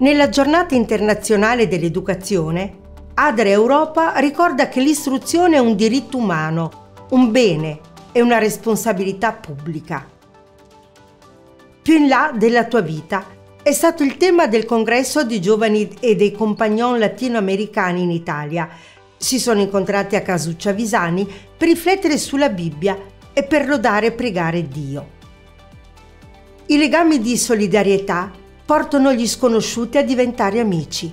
Nella giornata internazionale dell'educazione, Adre Europa ricorda che l'istruzione è un diritto umano, un bene e una responsabilità pubblica. Più in là della tua vita è stato il tema del congresso di giovani e dei compagnon latinoamericani in Italia. Si sono incontrati a Casuccia Visani per riflettere sulla Bibbia e per lodare e pregare Dio. I legami di solidarietà portano gli sconosciuti a diventare amici.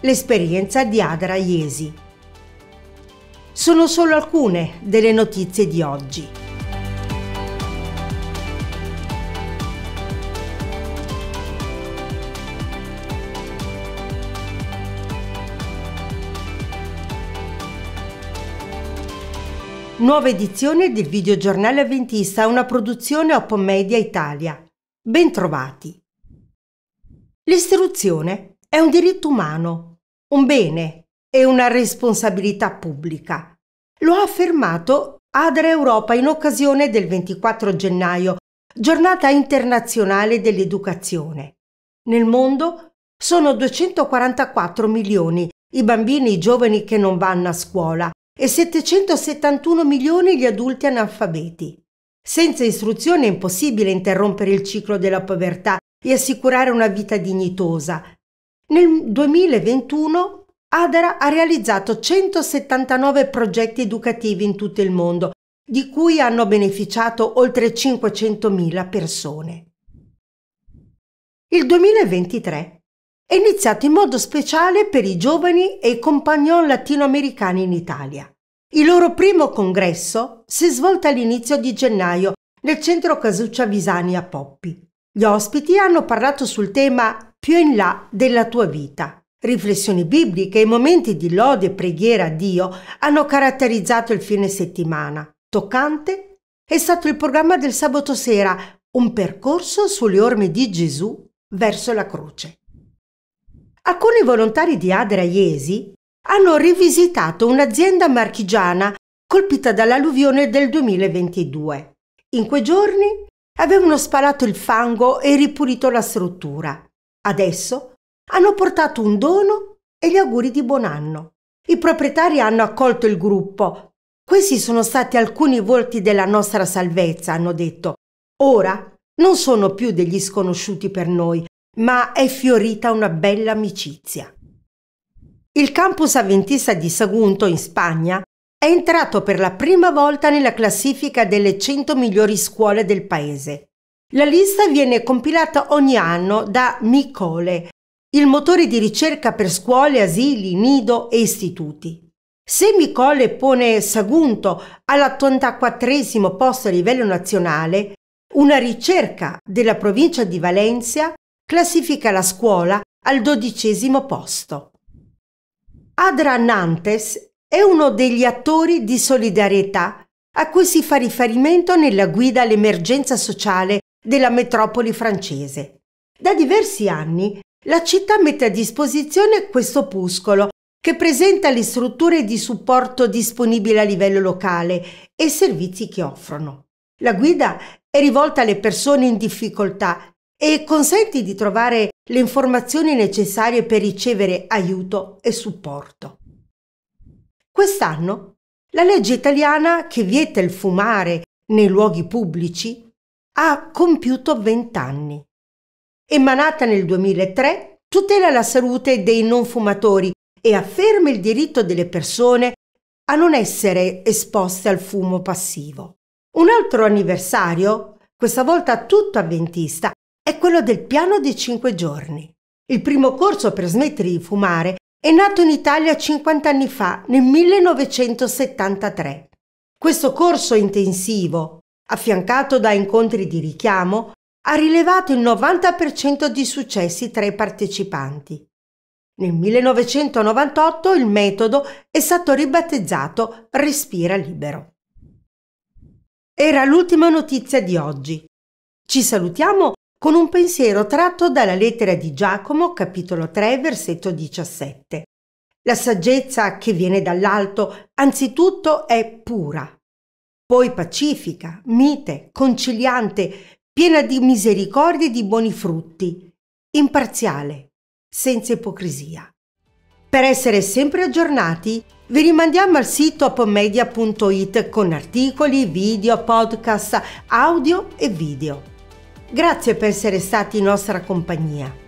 L'esperienza di Adra Iesi. Sono solo alcune delle notizie di oggi. Nuova edizione del videogiornale avventista, una produzione Oppo Media Italia. Bentrovati! L'istruzione è un diritto umano, un bene e una responsabilità pubblica. Lo ha affermato Adre Europa in occasione del 24 gennaio, giornata internazionale dell'educazione. Nel mondo sono 244 milioni i bambini e i giovani che non vanno a scuola e 771 milioni gli adulti analfabeti. Senza istruzione è impossibile interrompere il ciclo della povertà e assicurare una vita dignitosa. Nel 2021 Adara ha realizzato 179 progetti educativi in tutto il mondo, di cui hanno beneficiato oltre 500.000 persone. Il 2023 è iniziato in modo speciale per i giovani e i compagnon latinoamericani in Italia. Il loro primo congresso si è svolto all'inizio di gennaio nel centro Casuccia Visani a Poppi. Gli ospiti hanno parlato sul tema più in là della tua vita. Riflessioni bibliche e momenti di lode e preghiera a Dio hanno caratterizzato il fine settimana. Toccante è stato il programma del sabato sera, un percorso sulle orme di Gesù verso la croce. Alcuni volontari di Adra Iesi hanno rivisitato un'azienda marchigiana colpita dall'alluvione del 2022. In quei giorni Avevano spalato il fango e ripulito la struttura. Adesso hanno portato un dono e gli auguri di buon anno. I proprietari hanno accolto il gruppo. Questi sono stati alcuni volti della nostra salvezza, hanno detto. Ora non sono più degli sconosciuti per noi, ma è fiorita una bella amicizia. Il campus avventista di Sagunto in Spagna è entrato per la prima volta nella classifica delle 100 migliori scuole del paese. La lista viene compilata ogni anno da Micole, il motore di ricerca per scuole, asili, nido e istituti. Se Micole pone Sagunto all'84 posto a livello nazionale, una ricerca della provincia di Valencia classifica la scuola al dodicesimo posto. Adra Nantes è uno degli attori di solidarietà a cui si fa riferimento nella guida all'emergenza sociale della metropoli francese. Da diversi anni la città mette a disposizione questo opuscolo che presenta le strutture di supporto disponibili a livello locale e i servizi che offrono. La guida è rivolta alle persone in difficoltà e consente di trovare le informazioni necessarie per ricevere aiuto e supporto. Quest'anno la legge italiana che vieta il fumare nei luoghi pubblici ha compiuto 20 anni. Emanata nel 2003, tutela la salute dei non fumatori e afferma il diritto delle persone a non essere esposte al fumo passivo. Un altro anniversario, questa volta tutto avventista, è quello del piano dei 5 giorni. Il primo corso per smettere di fumare è nato in Italia 50 anni fa, nel 1973. Questo corso intensivo, affiancato da incontri di richiamo, ha rilevato il 90% di successi tra i partecipanti. Nel 1998 il metodo è stato ribattezzato Respira Libero. Era l'ultima notizia di oggi. Ci salutiamo con un pensiero tratto dalla lettera di Giacomo, capitolo 3, versetto 17. La saggezza che viene dall'alto anzitutto è pura, poi pacifica, mite, conciliante, piena di misericordia e di buoni frutti, imparziale, senza ipocrisia. Per essere sempre aggiornati, vi rimandiamo al sito appomedia.it con articoli, video, podcast, audio e video. Grazie per essere stati in nostra compagnia.